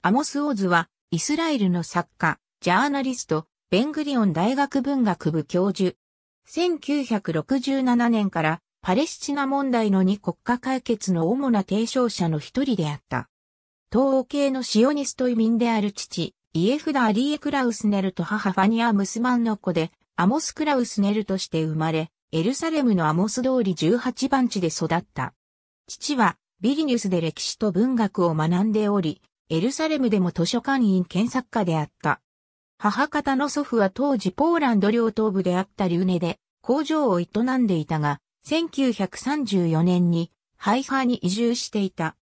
アモス・オーズは、イスラエルの作家、ジャーナリスト、ベングリオン大学文学部教授。1967年からパレスチナ問題の2国家解決の主な提唱者の一人であった。東欧系のシオニスト移民である父、イエフダ・アリエ・クラウスネルと母ファニア・ムスマンの子で、アモス・クラウスネルとして生まれ、エルサレムのアモス通り18番地で育った。父は、ビリニュスで歴史と文学を学んでおり、エルサレムでも図書館員検索家であった。母方の祖父は当時ポーランド領東部であったリューネで工場を営んでいたが、1934年にハイハーに移住していた。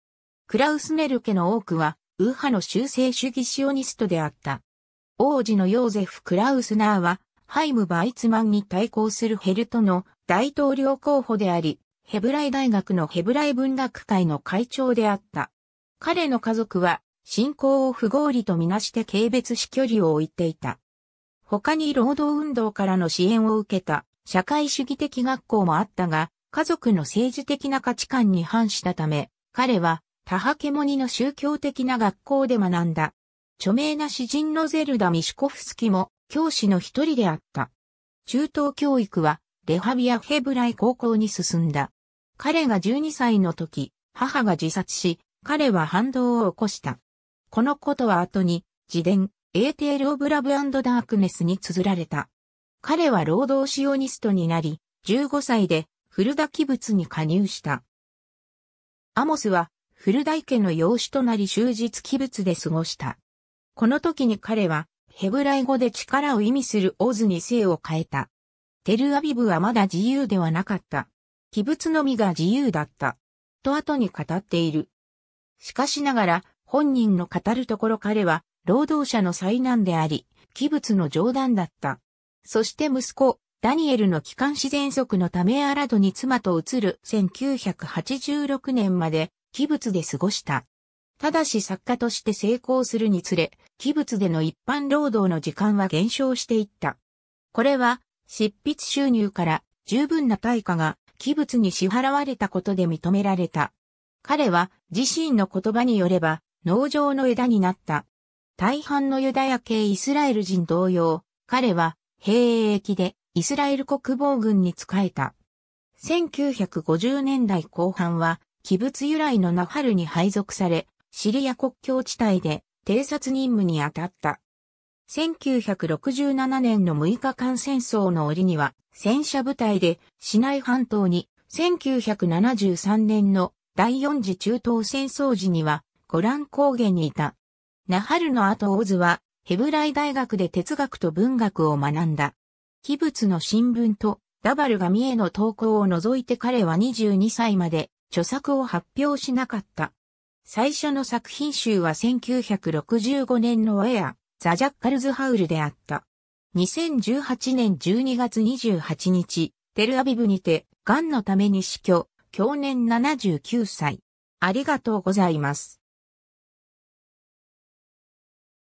クラウスネル家の多くは、ウーハの修正主義シオニストであった。王子のヨーゼフ・クラウスナーは、ハイム・バイツマンに対抗するヘルトの大統領候補であり、ヘブライ大学のヘブライ文学会の会長であった。彼の家族は信仰を不合理とみなして軽蔑し距離を置いていた。他に労働運動からの支援を受けた社会主義的学校もあったが、家族の政治的な価値観に反したため、彼はタ派ケモニの宗教的な学校で学んだ。著名な詩人のゼルダ・ミシュコフスキも教師の一人であった。中等教育はレハビア・ヘブライ高校に進んだ。彼が12歳の時、母が自殺し、彼は反動を起こした。このことは後に、自伝、エーテール・オブ・ラブ・アンド・ダークネスに綴られた。彼は労働シオニストになり、15歳で古田器物に加入した。アモスは古田家の養子となり終日器物で過ごした。この時に彼はヘブライ語で力を意味するオズに姓を変えた。テルアビブはまだ自由ではなかった。器物のみが自由だった。と後に語っている。しかしながら、本人の語るところ彼は、労働者の災難であり、器物の冗談だった。そして息子、ダニエルの帰還自然則のためアラドに妻と移る1986年まで、器物で過ごした。ただし作家として成功するにつれ、器物での一般労働の時間は減少していった。これは、執筆収入から十分な対価が器物に支払われたことで認められた。彼は自身の言葉によれば、農場の枝になった。大半のユダヤ系イスラエル人同様、彼は兵役でイスラエル国防軍に仕えた。1950年代後半は、キ物由来のナハルに配属され、シリア国境地帯で偵察任務に当たった。1967年の6日間戦争の折には、戦車部隊で市内半島に、1973年の第4次中東戦争時にはゴラン高原にいた。ナハルの後オズは、ヘブライ大学で哲学と文学を学んだ。秘仏の新聞とダバルがミエの投稿を除いて彼は22歳まで著作を発表しなかった。最初の作品集は1965年のエア、ザ・ジャッカルズ・ハウルであった。2018年12月28日、テルアビブにて、癌のために死去、去年79歳。ありがとうございます。